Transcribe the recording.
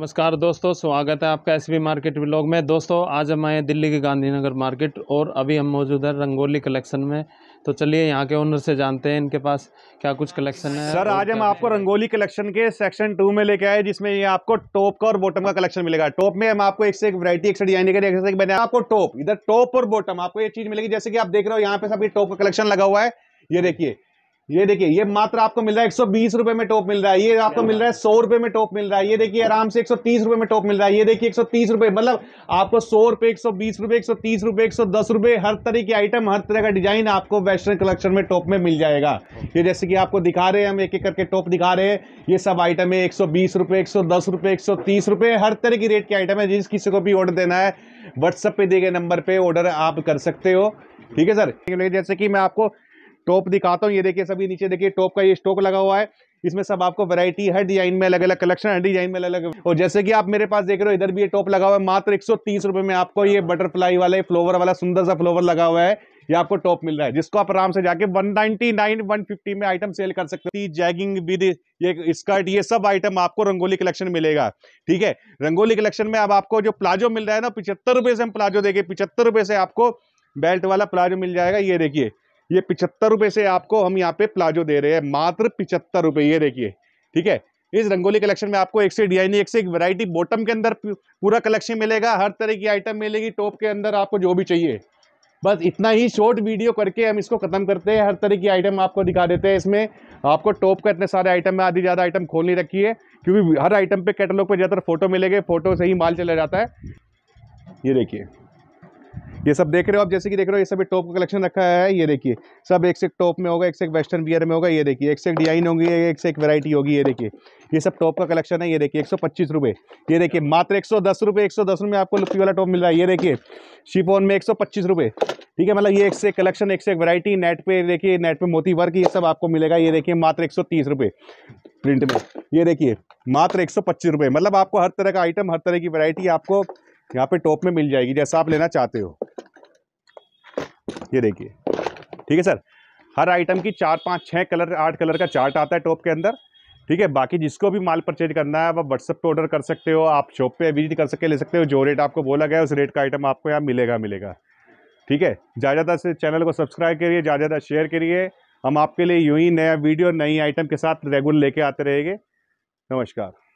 नमस्कार दोस्तों स्वागत है आपका एस मार्केट ब्लॉग में दोस्तों आज हम आए दिल्ली के गांधीनगर मार्केट और अभी हम मौजूद है रंगोली कलेक्शन में तो चलिए यहाँ के ओनर से जानते हैं इनके पास क्या कुछ कलेक्शन है सर आज हम आपको रंगोली कलेक्शन के सेक्शन टू में लेके आए जिसमें ये आपको टॉप का और बॉटम का कलेक्शन मिलेगा टॉप में हम आपको एक से एक वरायटी एक से डिजाइन देकर जैसे मैंने आपको टॉप इधर टॉप और बॉटम आपको ये चीज मिलेगी जैसे कि आप देख रहे हो यहाँ पे सब टॉप का कलेक्शन लगा हुआ है ये देखिए ये देखिए ये मात्र आपको मिल रहा है एक सौ में टॉप मिल रहा है ये आपको मिल रहा है सौ रुपए में टॉप मिल रहा है ये देखिए आराम से एक सौ रुपए में टॉप मिल रहा है ये देखिए एक सौ रुपए मतलब आपको सौ रुपए एक सौ बीस रुपए एक सौ तीस रुपए एक सौ दस रुपए हर तरह की आइटम हर तरह का डिजाइन आपको वेस्टर्न कलेक्शन में टॉप में मिल जाएगा ये जैसे कि आपको दिखा रहे हैं हम एक एक करके टॉप दिखा रहे हैं ये सब आइटम है एक सौ बीस रुपए एक सौ दस रुपए एक सौ तीस रुपए हर तरह की रेट की आइटम है जिस किसी को भी ऑर्डर देना है व्हाट्सएप पे दिए गए नंबर पे ऑर्डर आप कर सकते हो ठीक है सर जैसे कि मैं आपको टॉप दिखाता हूँ ये देखिए सभी नीचे देखिए टॉप का ये स्टॉक लगा हुआ है इसमें सब आपको वैरायटी हर डिजाइन में अलग अलग कलेक्शन हर डिजाइन में अलग अलग और जैसे कि आप मेरे पास देख रहे हो इधर भी ये टॉप लगा हुआ है मात्र एक रुपए में आपको ये बटरफ्लाई वाला फ्लोवर वाला सुंदर सा फ्लोवर लगा हुआ है ये आपको टॉप मिल रहा है जिसको आप आराम से जाके 199 150 में आइटम सेल कर सकते हैं जैगिंग विद ये स्कर्ट ये सब आइटम आपको रंगोली कलेक्शन मिलेगा ठीक है रंगोली कलेक्शन में अब आपको जो प्लाजो मिल रहा है ना पिछहत्तर रुपये से हम प्लाजो देंगे पिछहत्तर रुपये से आपको बेल्ट वाला प्लाजो मिल जाएगा ये देखिए ये पिचहत्तर रुपये से आपको हम यहाँ पे प्लाजो दे रहे हैं मात्र पिचहत्तर रुपये ये देखिए ठीक है इस रंगोली कलेक्शन में आपको एक से डिजाइन e, एक से एक वैरायटी बॉटम के अंदर पूरा कलेक्शन मिलेगा हर तरह की आइटम मिलेगी टॉप के अंदर आपको जो भी चाहिए बस इतना ही शॉर्ट वीडियो करके हम इसको ख़त्म करते हैं हर तरह की आइटम आपको दिखा देते हैं इसमें आपको टॉप का इतने सारे आइटम में आधी ज़्यादा आइटम खोल नहीं रखी है क्योंकि हर आइटम पे कैटलॉग पे ज़्यादातर फोटो मिलेंगे फोटो से ही माल चला जाता है ये देखिए ये सब देख रहे हो आप जैसे कि देख रहे हो ये सभी टॉप का कलेक्शन रखा है ये देखिए सब एक से एक टॉप में होगा एक से एक वेस्टर्न बियर में होगा ये देखिए एक से एक डिजाइन होगी एक से एक वैरायटी होगी ये देखिए ये सब टॉप का कलेक्शन है ये देखिए एक सौ पच्चीस रुपये ये देखिए मात्र एक सौ दस रुपये एक सौ दस रुपये आपको लुपी वाला टॉप मिल रहा है ये देखिए शिफोन में एक सौ पच्चीस रुपये ठीक है मतलब ये एक से एक कलेक्शन एक से एक वैरायटी नेट पे देखिए नेट पे मोती वर्क ये सब आपको मिलेगा ये देखिए मात्र एक सौ तीस रुपये प्रिंट में ये देखिए मात्र एक सौ पच्चीस रुपये मतलब आपको हर तरह का आइटम हर तरह की वैरायटी आपको यहाँ पे टॉप में मिल जाएगी जैसा आप लेना चाहते हो ये देखिए ठीक है सर हर आइटम की चार पाँच छः कलर आठ कलर का चार्ट आता है टॉप के अंदर ठीक है बाकी जिसको भी माल परचेज करना है आप व्हाट्सअप पर ऑर्डर कर सकते हो आप शॉप पर विजिट कर सके ले सकते हो जो रेट आपको बोला गया उस रेट का आइटम आपको यहाँ मिलेगा मिलेगा ठीक है ज़्यादा ज़्यादा से चैनल को सब्सक्राइब करिए ज़्यादा ज़्यादा शेयर करिए हम आपके लिए यूँ ही नया वीडियो नई आइटम के साथ रेगुलर लेके आते रहेंगे नमस्कार